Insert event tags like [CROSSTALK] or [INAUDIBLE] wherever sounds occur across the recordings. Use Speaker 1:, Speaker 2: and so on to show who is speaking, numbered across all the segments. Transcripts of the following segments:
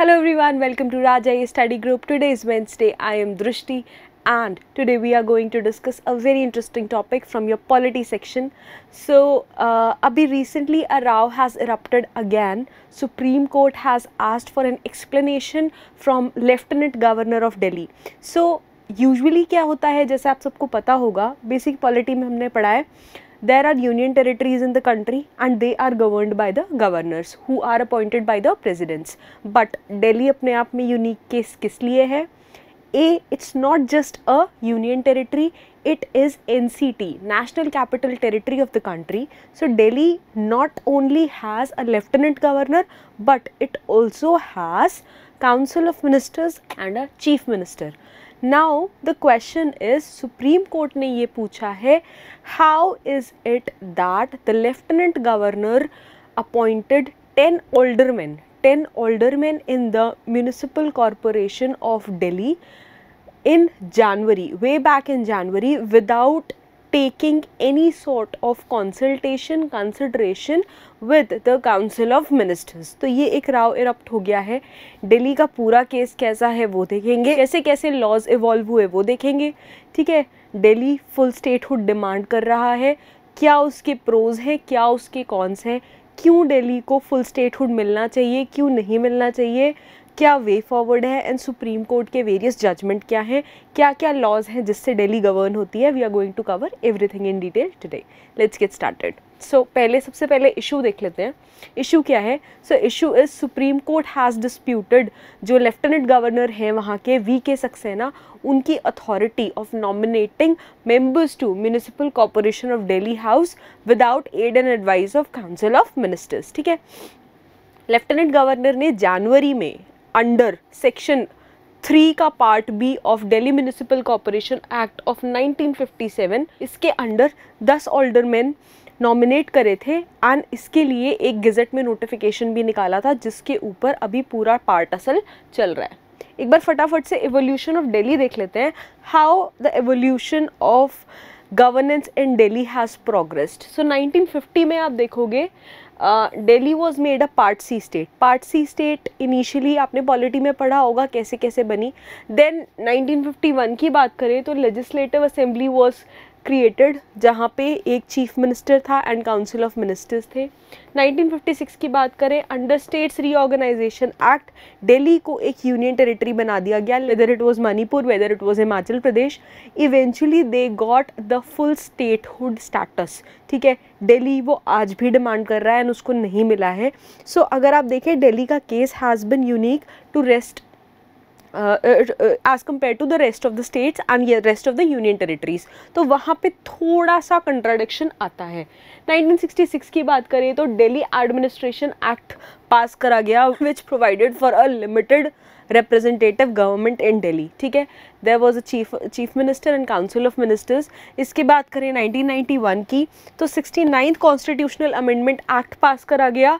Speaker 1: Hello everyone, welcome to Rajai Study Group. Today is Wednesday. I am Drishti and today we are going to discuss a very interesting topic from your polity section. So, uh, Abhi recently a row has erupted again. Supreme Court has asked for an explanation from Lieutenant Governor of Delhi. So, usually क्या होता है जैसे आप सबको पता होगा basic polity में हमने पढ़ा है there are union territories in the country and they are governed by the governors who are appointed by the presidents but delhi apne aap mein unique case kis liye hai a it's not just a union territory it is NCT, National Capital Territory of the country. So Delhi not only has a lieutenant governor, but it also has Council of Ministers and a Chief Minister. Now the question is Supreme Court ने ये पूछा how is it that the lieutenant governor appointed 10 aldermen 10 aldermen in the municipal corporation of Delhi in January, way back in January, without taking any sort of consultation, consideration with the Council of Ministers. तो ये एक Rao erupt हो गया है दिल्ली का पूरा case कैसा है वो देखेंगे कैसे कैसे लॉज इवॉल्व हुए वो देखेंगे ठीक है दिल्ली फुल स्टेटहुड डिमांड कर रहा है क्या उसके प्रोज हैं क्या उसके कॉन्स हैं क्यों दिल्ली को फुल स्टेटहुड मिलना चाहिए क्यों नहीं मिलना चाहिए क्या वे फॉरवर्ड है एंड सुप्रीम कोर्ट के वेरियस जजमेंट क्या हैं क्या क्या लॉज हैं जिससे डेली गवर्न होती है we are going to cover everything in detail today let's get started so पहले सबसे पहले इशू देख लेते हैं इशू क्या है so issue is supreme court has disputed जो लेफ्टिनेंट गवर्नर हैं वहाँ के वी के सक्सेना उनकी authority of nominating members to municipal corporation of Delhi house without aid and advice of council of ministers ठीक है लेफ्टिनेंट गवर्नर ने जनवरी में अंडर सेक्शन थ्री का part B of Delhi municipal corporation act of 1957 इसके under दस ऑल्डरमैन nominate करे थे एंड इसके लिए एक गज़ट में नोटिफिकेशन भी निकाला था जिसके ऊपर अभी पूरा पार्ट असल चल रहा है एक बार फटाफट से एवोल्यूशन ऑफ दिल्ली देख लेते हैं how the evolution of governance in Delhi has progressed so 1950 में आप देखोगे Delhi was made a part C state part C state initially आपने पॉलिटी में पढ़ा होगा कैसे कैसे बनी देन 1951 की बात करें तो लेजिस्लेटिव असेंबली वॉज क्रिएटेड जहाँ पे एक चीफ मिनिस्टर था एंड काउंसिल ऑफ मिनिस्टर्स थे 1956 की बात करें under states reorganisation act Delhi को एक यूनियन टेरिटरी बना दिया गया whether it was Manipur whether it was Himachal Pradesh eventually they got the full statehood status ठीक है दिल्ली वो आज भी डिमांड कर रहा है एंड उसको नहीं मिला है सो so, अगर आप देखें दिल्ली का case has been unique to rest as compare to the rest of the states and states and the rest of तो वहाँ पे थोड़ा सा कंट्राडिक्शन आता है 1966 की बात करें तो दिल्ली एडमिनिस्ट्रेशन एक्ट पास करा गया which provided for a limited representative government in Delhi ठीक है there was a chief chief minister and council of ministers इसकी बात करें 1991 की तो sixty ninth constitutional amendment act pass करा गया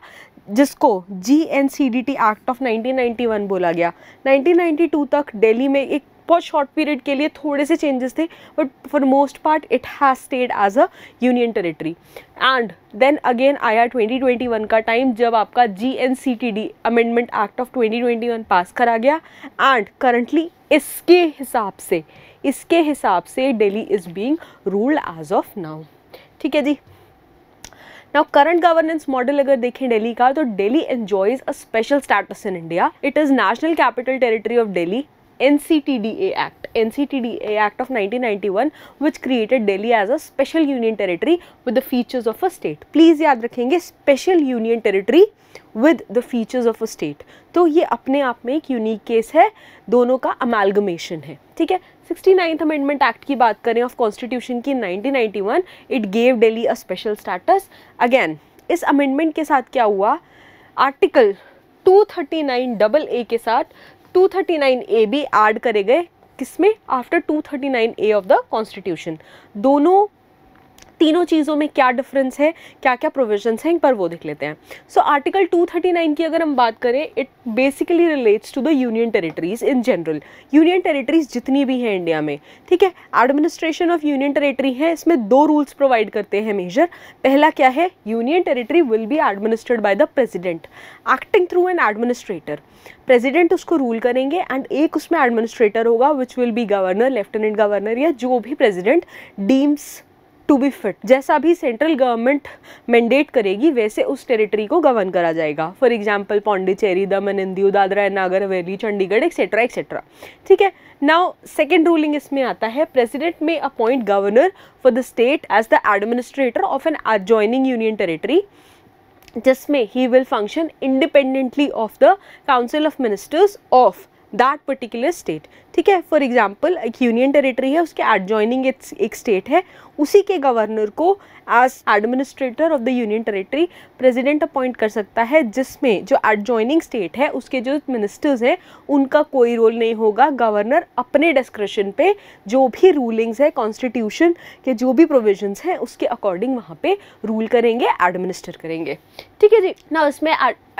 Speaker 1: जिसको G N C D T act of 1991 बोला गया 1992 तक दिल्ली में एक बहुत शॉर्ट पीरियड के लिए थोड़े से चेंजेस थे but for most part it has stayed as a union territory and then again आया 2021 का टाइम जब आपका G N C T D amendment act of 2021 pass करा गया एंड करंटली इसके हिसाब से इसके हिसाब से Delhi is being ruled as of now ठीक है जी नाउ करंट गवर्नेंस मॉडल अगर देखें डेली का तो Delhi enjoys a special status in India it is national capital territory of Delhi N C T D A act N C T D A act of nineteen ninety one which created Delhi as a special union territory with the features of a state please याद रखेंगे special union territory with the features of a state तो ये अपने आप में एक unique case है दोनों का अमेलगमेशन है ठीक है सिक्सटी अमेंडमेंट एक्ट की बात करें ऑफ कॉन्स्टिट्यूशन की 1991 it gave Delhi a special status again इस अमेंडमेंट के साथ क्या हुआ आर्टिकल 239 डबल ए के साथ 239 ए भी एड करे गए किसमें after 239 A of the constitution दोनों तीनों चीज़ों में क्या डिफरेंस है क्या क्या प्रोविजंस हैं इन पर वो देख लेते हैं सो आर्टिकल 239 की अगर हम बात करें it basically relates to the union territories in general union territories जितनी भी हैं इंडिया में ठीक है एडमिनिस्ट्रेशन ऑफ यूनियन टेरेटरी है इसमें दो रूल्स प्रोवाइड करते हैं मेजर पहला क्या है union territory will be administered by the president acting through an administrator president उसको रूल करेंगे एंड एक उसमें एडमिनिस्ट्रेटर होगा which will be governor lieutenant governor या जो भी president deems to be fit जैसा भी सेंट्रल गवर्नमेंट मैंडेट करेगी वैसे उस टेरिटरी को गवर्न करा जाएगा फॉर एग्जाम्पल पौंडीचेरी दमन एंड दादरा नागर हवेली चंडीगढ़ एक्सेट्रा एक्सेट्रा ठीक है नाउ सेकेंड रूलिंग इसमें आता है president may appoint governor for the state as the administrator of an joining union territory जिसमें he will function independently of the council of ministers of that particular state ठीक है for example एक union territory है उसके adjoining एक state है उसी के गवर्नर को as administrator of the union territory president appoint कर सकता है जिसमें जो एडजॉइनिंग स्टेट है उसके जो मिनिस्टर्स हैं उनका कोई रोल नहीं होगा गवर्नर अपने डिस्क्रिप्शन पे जो भी रूलिंग्स है कॉन्स्टिट्यूशन के जो भी प्रोविजन हैं उसके अकॉर्डिंग वहाँ पे रूल करेंगे एडमिनिस्टर करेंगे ठीक है जी ना इसमें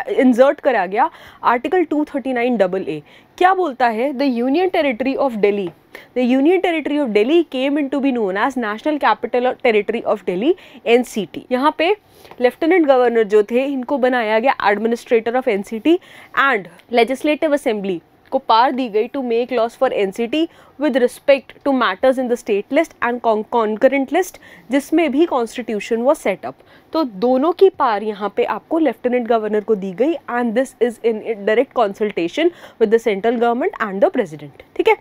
Speaker 1: इंजर्ट करा गया article two thirty nine double A क्या बोलता है the union territory of Delhi The Union Territory of Delhi came into be known as National Capital Territory of Delhi NCT. यहाँ पे लेफ्टिनेंट गवर्नर जो थे इनको बनाया गया administrator of NCT and legislative assembly को पार दी गई to make laws for NCT with respect to matters in the state list and concurrent list जिसमें भी कॉन्स्टिट्यूशन वॉज सेटअप तो दोनों की पार यहाँ पे आपको लेफ्टिनेंट गवर्नर को दी गई and this is in direct consultation with the central government and the president ठीक है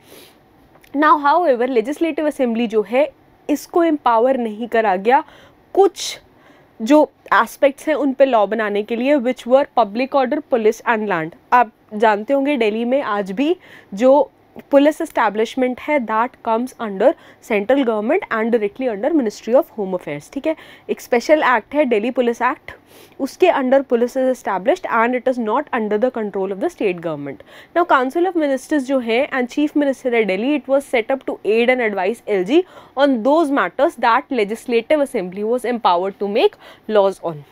Speaker 1: now however legislative assembly जो है इसको एम्पावर नहीं करा गया कुछ जो एस्पेक्ट्स हैं उन पे लॉ बनाने के लिए which were public order police and land आप जानते होंगे दिल्ली में आज भी जो पुलिस इस्टेब्लिशमेंट है that comes under central government and directly under ministry of home affairs ठीक है एक स्पेशल एक्ट है डेली पुलिस एक्ट उसके under police is establish and it is not under the control of the state government now council of ministers जो है and chief minister है daily it was set up to aid and advice L G on those matters that legislative assembly was empowered to make laws on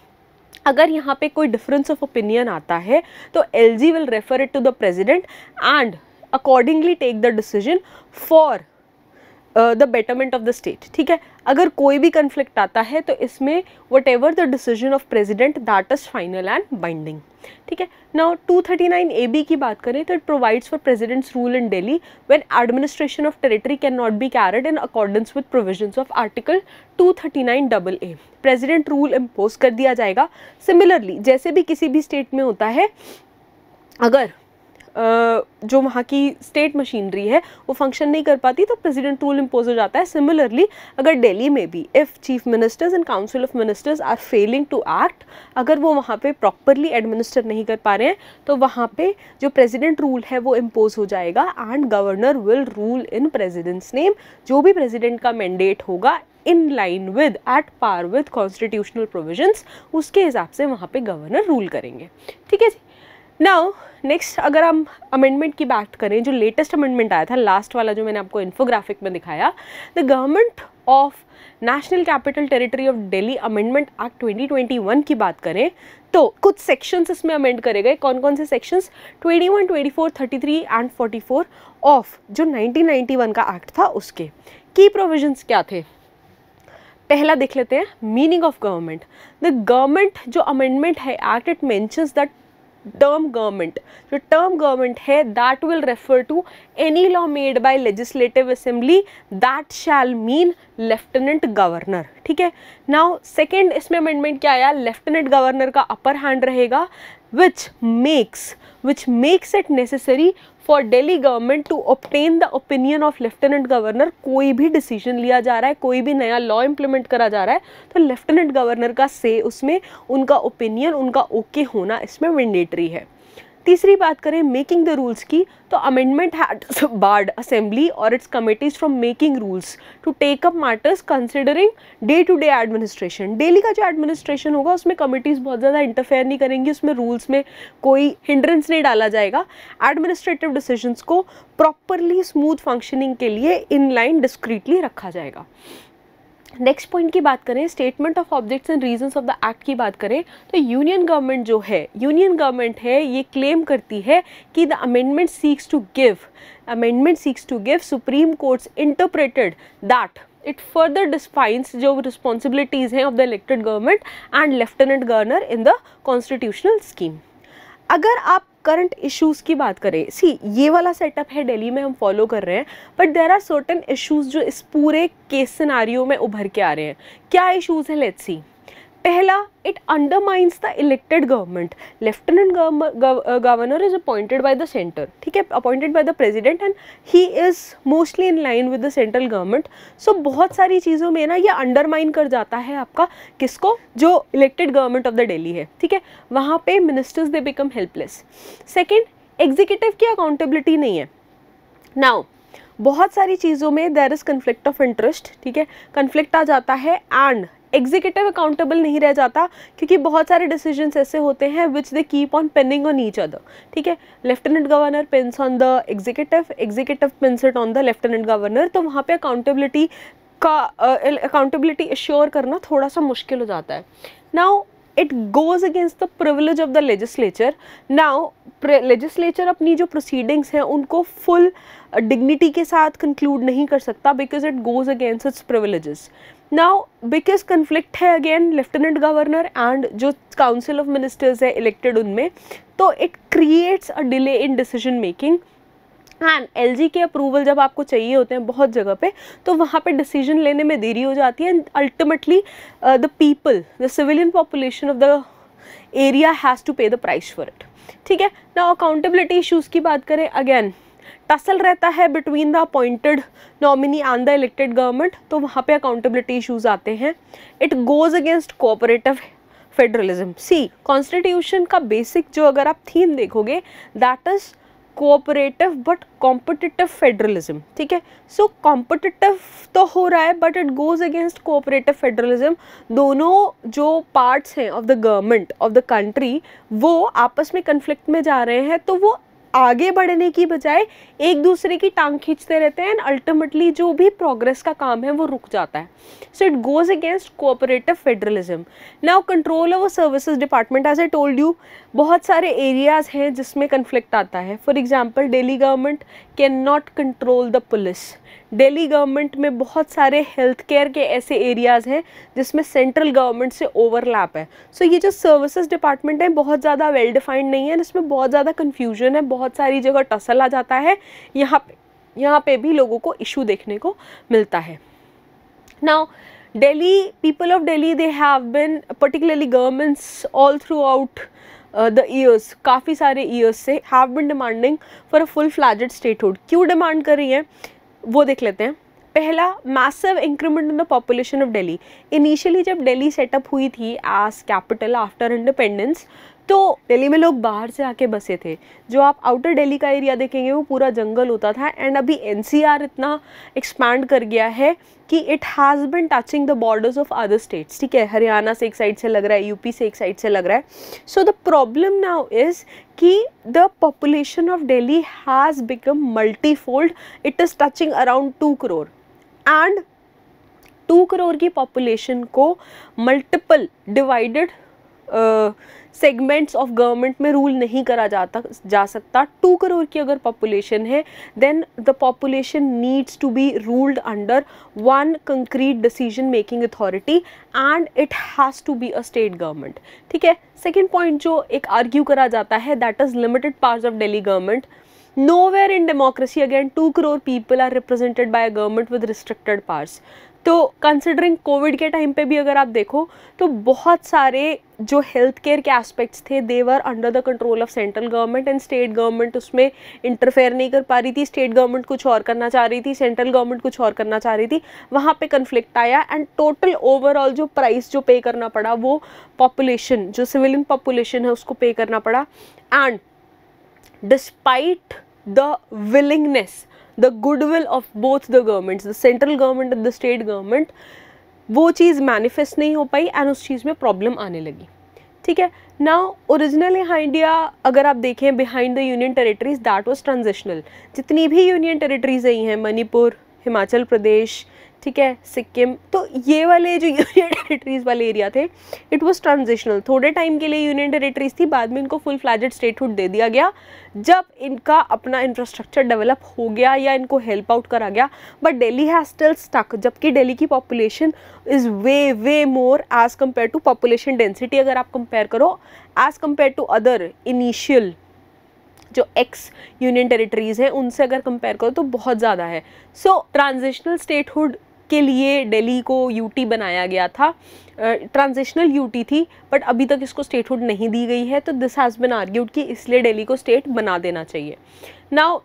Speaker 1: अगर यहाँ पे कोई difference of opinion आता है तो LG will refer it to the president and accordingly take the decision for the betterment of the state ठीक है अगर कोई भी कन्फ्लिक्ट आता है तो इसमें whatever the decision of president that is final and binding ठीक है ना two thirty nine A B की बात करें तो it provides for president's rule in Delhi when administration of territory can not be carried in accordance with provision of article two thirty nine double A president rule impose कर दिया जाएगा similarly जैसे भी किसी भी स्टेट में होता है अगर जो वहाँ की स्टेट मशीनरी है वो फंक्शन नहीं कर पाती तो प्रेसिडेंट रूल इम्पोज हो जाता है सिमिलरली अगर दिल्ली में भी if chief ministers and council of ministers are failing to act अगर वो वहाँ पे प्रॉपरली एडमिनिस्टर नहीं कर पा रहे हैं तो वहाँ पे जो प्रेसिडेंट रूल है वो इम्पोज हो जाएगा and governor will rule in president's name जो भी प्रेजिडेंट का मैंडेट होगा in line with at par with constitutional provision उसके हिसाब से वहाँ पे गवर्नर रूल करेंगे ठीक है जी नाउ नेक्स्ट अगर हम अमेंडमेंट की बात करें जो लेटेस्ट अमेंडमेंट आया था लास्ट वाला जो मैंने आपको इन्फोग्राफिक में दिखाया the government of national capital territory of Delhi amendment act 2021 की बात करें तो कुछ सेक्शंस इसमें अमेंड करे गए कौन कौन से सेक्शंस 21, 24, 33 एंड 44 ऑफ जो 1991 का एक्ट था उसके की प्रोविजंस क्या थे पहला देख लेते हैं meaning of government the government जो अमेंडमेंट है act it mean that term government जो term government है that will refer to any law made by legislative assembly that shall mean lieutenant governor ठीक है नाउ सेकेंड इसमें amendment क्या आया lieutenant governor का अपर हैंड रहेगा which makes which makes it necessary for Delhi government to obtain the opinion of lieutenant governor कोई भी decision लिया जा रहा है कोई भी नया लॉ इम्प्लीमेंट करा जा रहा है तो लेफ्टिनेंट गवर्नर का से उसमें उनका ओपिनियन उनका ओके okay होना इसमें मैंडेटरी है तीसरी बात करें मेकिंग द रूल्स की तो अमेंडमेंट हैड बार्ड असेंबली और its committees from making rules to take up matters considering day to day administration Delhi का जो एडमिनिस्ट्रेशन होगा उसमें कमेटीज़ बहुत ज़्यादा इंटरफेयर नहीं करेंगी उसमें रूल्स में कोई हिंड्रेंस नहीं डाला जाएगा एडमिनिस्ट्रेटिव डिसीजन को प्रॉपरली स्मूथ फंक्शनिंग के लिए इन लाइन डिस्क्रीटली रखा जाएगा नेक्स्ट पॉइंट की बात करें statement of objects and reasons of the act की बात करें तो यूनियन गवर्नमेंट जो है यूनियन गवर्नमेंट है ये क्लेम करती है कि the amendment seeks to give amendment seeks to give supreme court's interpreted that it further dispense जो रिस्पॉन्सिबिलिटीज़ हैं of the elected government and lieutenant governor in the constitutional scheme अगर आप current issues की बात करें सी ये वाला सेटअप है दिल्ली में हम फॉलो कर रहे हैं but there are certain issues जो इस पूरे केस सिनारियों में उभर के आ रहे हैं क्या इश्यूज़ हैं लेट्स सी पहला it undermines the elected government lieutenant governor is appointed by the centre ठीक है appointed by the president and he is mostly in line with the central government so बहुत सारी चीज़ों में ना ये अंडरमाइन कर जाता है आपका किसको जो elected government of the Delhi है ठीक है वहाँ पे ministers they become helpless second executive की अकाउंटेबिलिटी नहीं है नाउ बहुत सारी चीज़ों में there is conflict of interest ठीक है कन्फ्लिक्ट आ जाता है एंड एग्जीक्यूटिव अकाउंटेबल नहीं रह जाता क्योंकि बहुत सारे डिसीजन ऐसे होते हैं which they keep on pinning on each other ठीक है lieutenant governor pins on the executive executive pins it on the lieutenant governor तो वहाँ पे अकाउंटेबिलिटी का अकाउंटेबिलिटी uh, इश्योर करना थोड़ा सा मुश्किल हो जाता है now it goes against the privilege of the legislature now legislature अपनी जो प्रोसीडिंग्स हैं उनको फुल डिग्निटी के साथ कंक्लूड नहीं कर सकता because it goes against its privileges now biggest conflict है अगेन लेफ्टिनेंट गवर्नर एंड जो काउंसिल ऑफ मिनिस्टर्स है इलेक्टेड उनमें तो it creates a delay in decision making and L G के अप्रूवल जब आपको चाहिए होते हैं बहुत जगह पे तो वहाँ पे डिसीजन लेने में देरी हो जाती है and ultimately the people the civilian population of the area has to pay the price for it ठीक है ना अकाउंटेबिलिटी इशूज़ की बात करें अगेन टसल रहता है between the appointed nominee and the elected government तो वहाँ पे अकाउंटेबिलिटी इशूज़ आते हैं it goes against cooperative federalism see constitution का बेसिक जो अगर आप थीम देखोगे that is cooperative but competitive federalism ठीक है सो कॉम्पिटिटिव तो हो रहा है but it goes against cooperative federalism दोनों जो पार्ट्स हैं of the government of the country वो आपस में कन्फ्लिक्ट में जा रहे हैं तो वो आगे बढ़ने की बजाय एक दूसरे की टांग खींचते रहते हैं एंड अल्टीमेटली जो भी प्रोग्रेस का काम है वो रुक जाता है so it goes against cooperative federalism now control over services department as I told you बहुत सारे एरियाज़ हैं जिसमें कन्फ्लिक्ट आता है for example Delhi government can not control the police Delhi government में बहुत सारे हेल्थ केयर के ऐसे एरियाज़ हैं जिसमें सेंट्रल गवर्नमेंट से ओवरलैप है सो so, ये जो सर्विसेज डिपार्टमेंट है बहुत ज़्यादा वेल डिफाइंड नहीं है इसमें बहुत ज़्यादा कन्फ्यूजन है बहुत सारी जगह टसल आ जाता है यहाँ पे यहाँ पे भी लोगों को इशू देखने को मिलता है now Delhi people of Delhi they have been particularly governments all throughout the years काफ़ी सारे ईयर्स से have been demanding for a full fledged statehood क्यों डिमांड कर रही हैं वो देख लेते हैं पहला massive increment in the population of Delhi initially जब दिल्ली सेटअप हुई थी एज कैपिटल आफ्टर इंडिपेंडेंस तो दिल्ली में लोग बाहर से आके बसे थे जो आप आउटर दिल्ली का एरिया देखेंगे वो पूरा जंगल होता था एंड अभी एन इतना एक्सपैंड कर गया है कि it has been touching the borders of other states ठीक है हरियाणा से एक साइड से लग रहा है यूपी से एक साइड से लग रहा है so the problem now is कि the population of Delhi has become multi fold it is touching around two crore and two crore की पॉपुलेशन को multiple divided segments of government में रूल नहीं करा जाता जा सकता टू करोड़ की अगर पॉपुलेशन है then the population needs to be ruled under one concrete decision making authority and it has to be a state government ठीक है सेकेंड पॉइंट जो एक आर्ग्यू करा जाता है that is limited part of Delhi government nowhere in democracy again two crore people are represented by a government with restricted powers तो considering Covid के time पे भी अगर आप देखो तो बहुत सारे जो हेल्थ केयर के एस्पेक्ट्स थे they were under the control of central government and state government उसमें इंटरफेयर नहीं कर पा रही थी स्टेट गवर्नमेंट कुछ और करना चाह रही थी सेंट्रल गवर्नमेंट कुछ और करना चाह रही थी वहाँ पे कन्फ्लिक्ट आया एंड टोटल ओवरऑल जो प्राइस जो पे करना पड़ा वो पॉपुलेशन जो सिविलियन पॉपुलेशन है उसको पे करना पड़ा and despite the willingness the goodwill of both the governments the central government and the state government वो चीज़ मैनिफेस्ट नहीं हो पाई एंड उस चीज़ में प्रॉब्लम आने लगी ठीक है ना ओरिजिनल यहाँ इंडिया अगर आप देखें behind the union territories that was transitional जितनी भी यूनियन टेरिटरीज आई हैं मणिपुर हिमाचल प्रदेश ठीक है सिक्किम तो ये वाले जो यूनियन टेरेटरीज [LAUGHS] वाले एरिया थे इट वॉज ट्रांजिशनल थोड़े टाइम के लिए यूनियन टेरेटरीज थी बाद में इनको फुल फ्लैजेड स्टेटहुड दे दिया गया जब इनका अपना इंफ्रास्ट्रक्चर डेवलप हो गया या इनको हेल्प आउट करा गया but Delhi has still stuck जबकि डेली की population is way way more as compare to population density अगर आप कंपेयर करो as compare to other initial जो एक्स यूनियन टेरिटरीज़ हैं उनसे अगर कंपेयर करो तो बहुत ज़्यादा है सो ट्रांजिशनल स्टेटहुड के लिए दिल्ली को यूटी बनाया गया था ट्रांजिशनल यूटी थी बट अभी तक इसको स्टेटहुड नहीं दी गई है तो दिस हैज़ बिन आर्ग्यूड कि इसलिए दिल्ली को स्टेट बना देना चाहिए now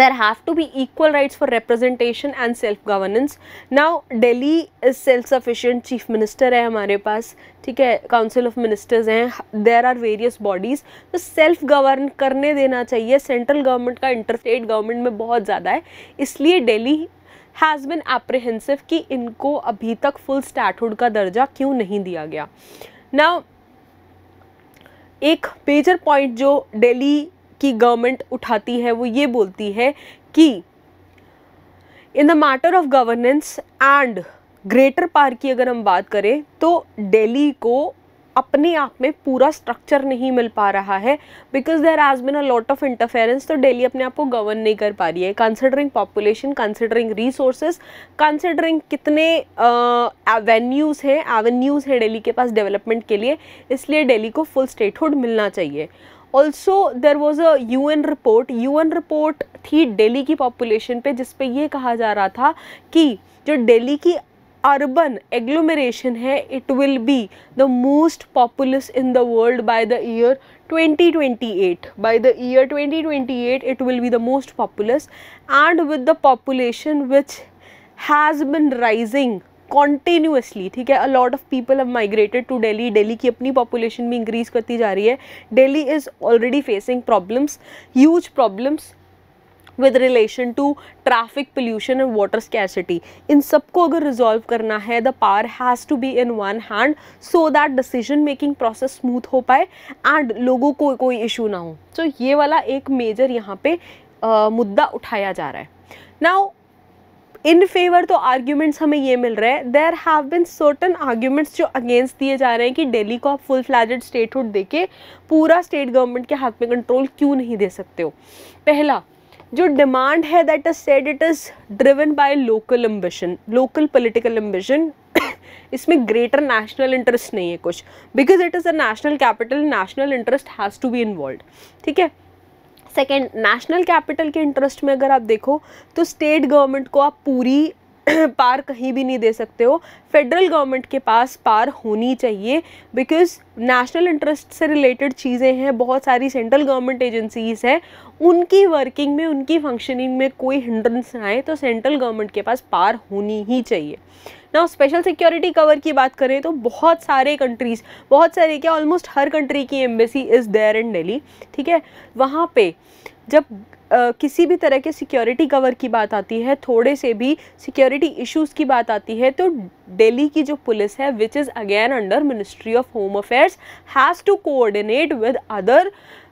Speaker 1: there have to be equal rights for representation and self governance now Delhi is self sufficient chief minister है हमारे पास ठीक है काउंसिल ऑफ मिनिस्टर्स हैं देर आर वेरियस बॉडीज तो सेल्फ गवर्न करने देना चाहिए सेंट्रल गवर्नमेंट का इंटरस्टेट गवर्नमेंट में बहुत ज़्यादा है इसलिए डेली हैज़ बिन एप्रिहेंसिव कि इनको अभी तक फुल स्टैटहुड का दर्जा क्यों नहीं दिया गया ना एक मेजर पॉइंट जो दिल्ली की गवर्नमेंट उठाती है वो ये बोलती है कि in the matter of governance and greater par की अगर हम बात करें तो दिल्ली को अपने आप में पूरा स्ट्रक्चर नहीं मिल पा रहा है because there has been a lot of interference तो डेली अपने आप को गवर्न नहीं कर पा रही है considering population considering resources considering कितने एवेन्यूज़ हैं एवेन्यूज़ हैं डेली के पास डेवलपमेंट के लिए इसलिए डेली को फुल स्टेटहुड मिलना चाहिए also there was a U N report U N report थी डेली की पॉपुलेशन पे जिसपे ये कहा जा रहा था कि जो डेली की urban agglomeration है it will be the most populous in the world by the year 2028 by the year 2028 it will be the most populous and with the population which has been rising continuously ठीक है a lot of people have migrated to Delhi Delhi की अपनी population भी increase करती जा रही है Delhi is already facing problems huge problems with relation to traffic pollution and water scarcity इन सबको अगर रिजॉल्व करना है the power has to be in one hand so that decision making process smooth हो पाए एंड लोगों को कोई इशू ना हो सो so, ये वाला एक मेजर यहाँ पे uh, मुद्दा उठाया जा रहा है नाउ इन फेवर तो आर्ग्यूमेंट्स हमें ये मिल रहे हैं there have been certain arguments जो अगेंस्ट दिए जा रहे हैं कि डेली को आप फुल फ्लैजेड स्टेटहुड देके पूरा स्टेट गवर्नमेंट के हाथ में कंट्रोल क्यों नहीं दे सकते हो पहला जो डिमांड है that is said it is driven by local ambition local political ambition इसमें ग्रेटर नेशनल इंटरेस्ट नहीं है कुछ because it is a national capital national interest has to be involve ठीक है सेकेंड नेशनल कैपिटल के interest में अगर आप देखो तो स्टेट गवर्नमेंट को आप पूरी [CLEARS THROAT] पार कहीं भी नहीं दे सकते हो फेडरल गवर्नमेंट के पास पार होनी चाहिए बिकॉज नेशनल इंटरेस्ट से रिलेटेड चीज़ें हैं बहुत सारी सेंट्रल गवर्नमेंट एजेंसीज़ हैं उनकी वर्किंग में उनकी फंक्शनिंग में कोई हिंड्रेंस ना आए तो सेंट्रल गवर्नमेंट के पास पार होनी ही चाहिए ना स्पेशल सिक्योरिटी कवर की बात करें तो बहुत सारे कंट्रीज़ बहुत सारे क्या ऑलमोस्ट हर कंट्री की embassy is there in Delhi ठीक है वहाँ पे जब किसी भी तरह के सिक्योरिटी कवर की बात आती है थोड़े से भी सिक्योरिटी इश्यूज़ की बात आती है तो दिल्ली की जो पुलिस है which is again under ministry of home affairs has to coordinate with other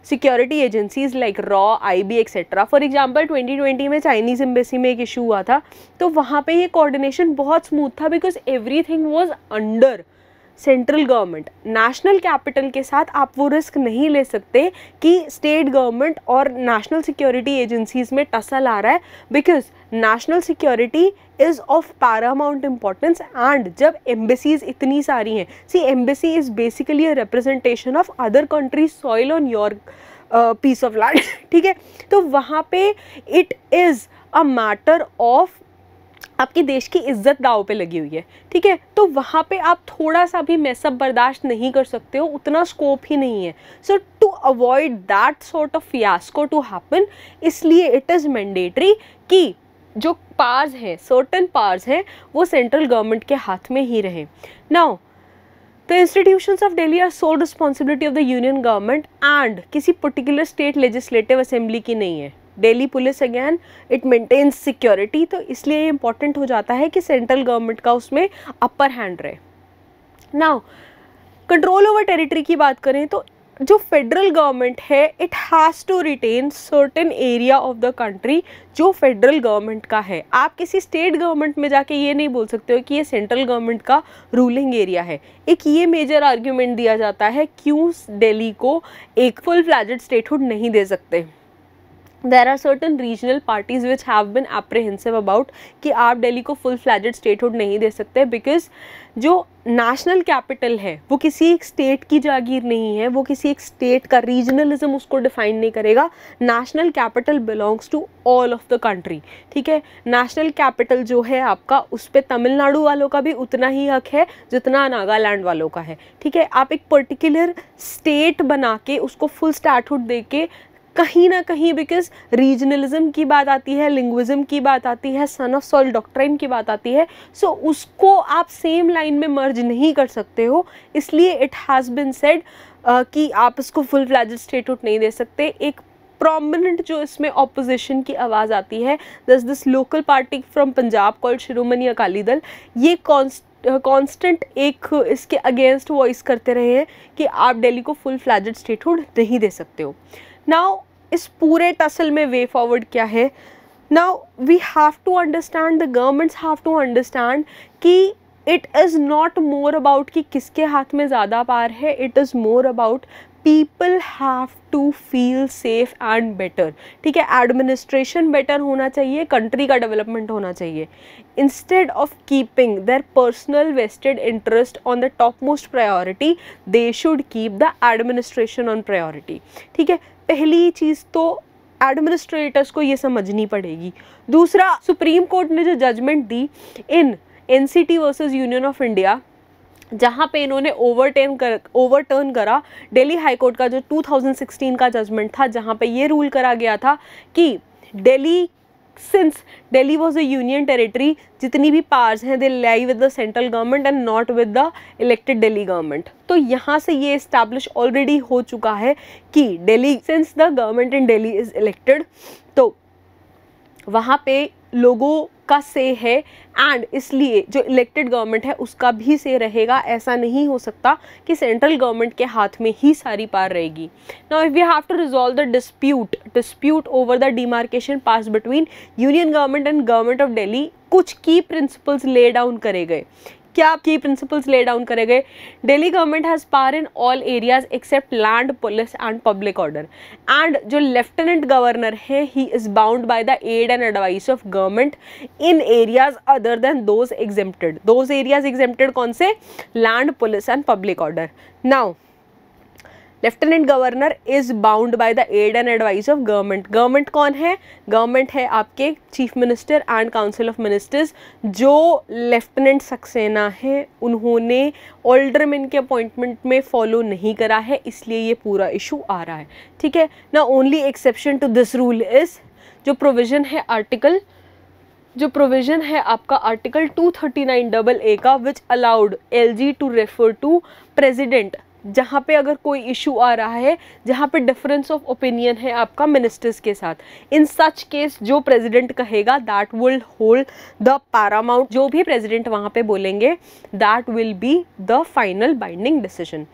Speaker 1: security agencies like रॉ I B etcetera for example twenty twenty में चाइनीज़ एम्बेसी में एक इशू हुआ था तो वहाँ पर ये कोऑर्डिनेशन बहुत स्मूथ था because everything was under central government national capital के साथ आप वो रिस्क नहीं ले सकते कि स्टेट गवर्नमेंट और नेशनल सिक्योरिटी एजेंसीज़ में टसल आ रहा है because national security is of paramount importance and जब एम्बेसीज इतनी सारी हैं see embassy is basically a representation of other countries soil on your piece of land ठीक है तो वहाँ पे it is a matter of आपके देश की इज्जत दाव पे लगी हुई है ठीक है तो वहाँ पे आप थोड़ा सा भी मैसअप बर्दाश्त नहीं कर सकते हो उतना स्कोप ही नहीं है so to avoid that sort of fiasco to happen इसलिए इट इज़ मैंडेटरी कि जो पार्स हैं सर्टन पार्स हैं वो सेंट्रल गवर्नमेंट के हाथ में ही रहें now the institution of Delhi are sole responsibility of the union government and किसी पर्टिकुलर स्टेट लेजिस्टिव असेंबली की नहीं है Delhi police again it maintains security तो इसलिए ये इंपॉर्टेंट हो जाता है कि सेंट्रल गवर्नमेंट का उसमें अपर हैंड रहे नाउ कंट्रोल ओवर टेरिटरी की बात करें तो जो फेडरल गवर्नमेंट है it has to retain certain area of the country जो फेडरल गवर्नमेंट का है आप किसी स्टेट गवर्नमेंट में जाके ये नहीं बोल सकते हो कि ये सेंट्रल गवर्नमेंट का रूलिंग एरिया है एक ये मेजर आर्ग्यूमेंट दिया जाता है क्यों दिल्ली को एक फुल फ्लैजेड स्टेटहुड नहीं दे सकते there are certain regional parties which have been apprehensive about कि आप दिल्ली को फुल फ्लैजेड स्टेटहुड नहीं दे सकते बिकॉज जो नेशनल कैपिटल है वो किसी एक स्टेट की जागीर नहीं है वो किसी एक स्टेट का रीजनलिज्म उसको डिफाइन नहीं करेगा national capital belongs to all of the country ठीक है नेशनल कैपिटल जो है आपका उस पर तमिलनाडु वालों का भी उतना ही हक है जितना नागालैंड वालों का है ठीक है आप एक पर्टिकुलर स्टेट बना के उसको फुल स्टैटहुड दे के कहीं ना कहीं बिकॉज रीजनलिज्म की बात आती है लिंग्विज्म की बात आती है सन ऑफ सॉल डॉक्ट्राइन की बात आती है सो so उसको आप सेम लाइन में मर्ज नहीं कर सकते हो इसलिए इट हैज़ बिन सेड कि आप इसको फुल फ्लैज स्टेटूट नहीं दे सकते एक प्रोमिनेंट जो इसमें ऑपोजिशन की आवाज़ आती है दस this local party from Punjab call Shiromani Akali Dal ये कॉन्स्ट कांस्टेंट uh, एक इसके अगेंस्ट वॉइस करते रहे हैं कि आप दिल्ली को फुल फ्लैजेड स्टेटहुड नहीं दे सकते हो नाउ इस पूरे टसल में वे फॉरवर्ड क्या है now we have to understand the governments have to understand कि it is not more about कि किसके हाथ में ज़्यादा पार है it is more about people have to feel safe and better ठीक है एडमिनिस्ट्रेशन बेटर होना चाहिए कंट्री का डेवलपमेंट होना चाहिए instead of keeping their personal vested interest on the top most priority they should keep the administration on priority ठीक है पहली चीज़ तो एडमिनिस्ट्रेटर्स को ये समझनी पड़ेगी दूसरा सुप्रीम कोर्ट ने जो जजमेंट दी in N C T versus union of India जहाँ पे इन्होंने ओवरटेन कर ओवरटर्न करा डेली हाई कोर्ट का जो 2016 का जजमेंट था जहाँ पे ये रूल करा गया था कि Delhi since Delhi was a union territory, जितनी भी powers हैं they lie with the central government and not with the elected Delhi government. तो यहाँ से ये establish already हो चुका है कि Delhi since the government in Delhi is elected, तो वहाँ पे लोगों का से है एंड इसलिए जो इलेक्टेड गवर्नमेंट है उसका भी से रहेगा ऐसा नहीं हो सकता कि सेंट्रल गवर्नमेंट के हाथ में ही सारी पार रहेगी now if we have to resolve the dispute dispute over the demarcation powers between union government and government of Delhi कुछ की प्रिंसिपल्स ले डाउन करे गए क्या आपकी प्रिंसिपल्स ले डाउन करे गए Delhi government has power in all areas except land police and public order and जो लेफ्टिनेंट गवर्नर है he is bound by the aid and advice of government in areas other than those exempted those areas exempted कौन से land police and public order now lieutenant governor is bound by the aid and advice of government government कौन है government है आपके chief minister and council of ministers जो lieutenant Saxena है उन्होंने ओल्डरमैन के अपॉइंटमेंट में फॉलो नहीं करा है इसलिए ये पूरा इशू आ रहा है ठीक है ना only exception to this rule is जो प्रोविज़न है आर्टिकल जो प्रोविज़न है आपका article two thirty nine double A का which allowed L G to refer to president जहाँ पे अगर कोई इशू आ रहा है जहाँ पे डिफरेंस ऑफ ओपिनियन है आपका मिनिस्टर्स के साथ इन सच केस जो प्रेसिडेंट कहेगा that will hold the paramount जो भी प्रेसिडेंट वहाँ पे बोलेंगे that will be the final binding decision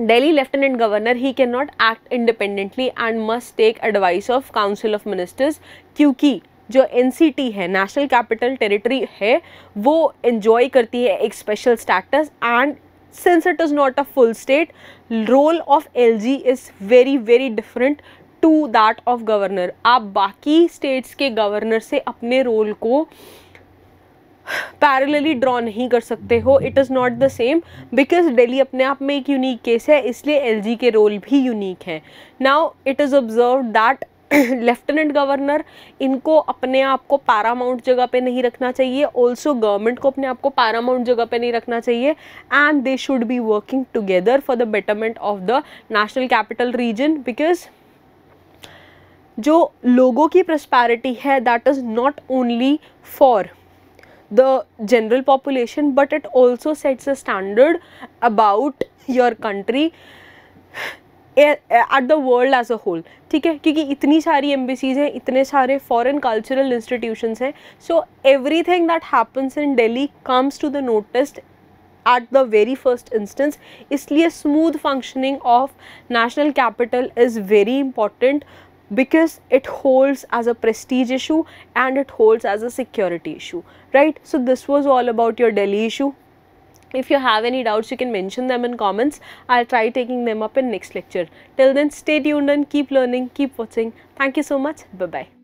Speaker 1: Delhi lieutenant governor he can not act independently and must take advice of council of ministers क्योंकि जो N है नेशनल कैपिटल टेरिटरी है वो एन्जॉय करती है एक special status and since it is not a full state role of LG is very very different to that of governor aap baki states ke governor se apne role ko parallelly draw नहीं कर सकते हो it is not the same because Delhi अपने आप में एक unique case है इसलिए एलजी के रोल भी यूनिक हैं now it is observe that [CLEARS THROAT] lieutenant governor इनको अपने आप को पैरामाउंट जगह पे नहीं रखना चाहिए ऑल्सो गवर्नमेंट को अपने आप को पैरामाउंट जगह पे नहीं रखना चाहिए and they should be working together for the betterment of the national capital region because जो लोगों की प्रस्पैरिटी है that is not only for the general population but it also sets a standard about your country at the world as a whole ठीक है क्योंकि इतनी सारी embassies हैं इतने सारे फॉरेन कल्चरल इंस्टीट्यूशंस हैं so everything that happens in Delhi comes to the notice at the very first instance इसलिए smooth functioning of national capital is very important because it holds as a prestige issue and it holds as a security issue right so this was all about your Delhi issue If you have any doubts, you can mention them in comments. I'll try taking them up in next lecture. Till then, stay tuned and keep learning, keep watching. Thank you so much. Bye-bye.